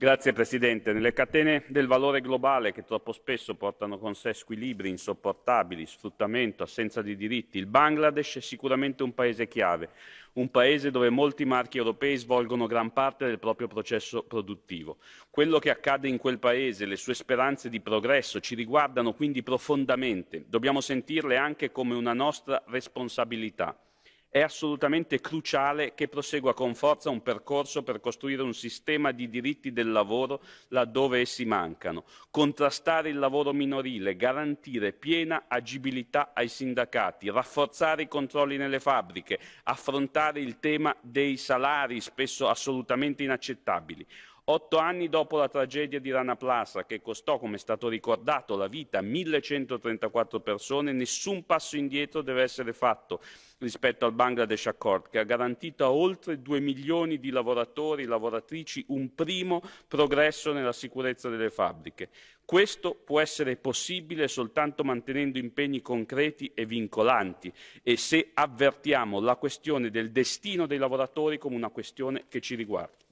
Grazie Presidente. Nelle catene del valore globale che troppo spesso portano con sé squilibri insopportabili, sfruttamento, assenza di diritti, il Bangladesh è sicuramente un paese chiave, un paese dove molti marchi europei svolgono gran parte del proprio processo produttivo. Quello che accade in quel paese, le sue speranze di progresso ci riguardano quindi profondamente. Dobbiamo sentirle anche come una nostra responsabilità è assolutamente cruciale che prosegua con forza un percorso per costruire un sistema di diritti del lavoro laddove essi mancano, contrastare il lavoro minorile, garantire piena agibilità ai sindacati, rafforzare i controlli nelle fabbriche, affrontare il tema dei salari spesso assolutamente inaccettabili. Otto anni dopo la tragedia di Rana Plaza, che costò, come è stato ricordato, la vita a 1134 persone, nessun passo indietro deve essere fatto rispetto al Bangladesh Accord, che ha garantito a oltre 2 milioni di lavoratori e lavoratrici un primo progresso nella sicurezza delle fabbriche. Questo può essere possibile soltanto mantenendo impegni concreti e vincolanti e se avvertiamo la questione del destino dei lavoratori come una questione che ci riguarda.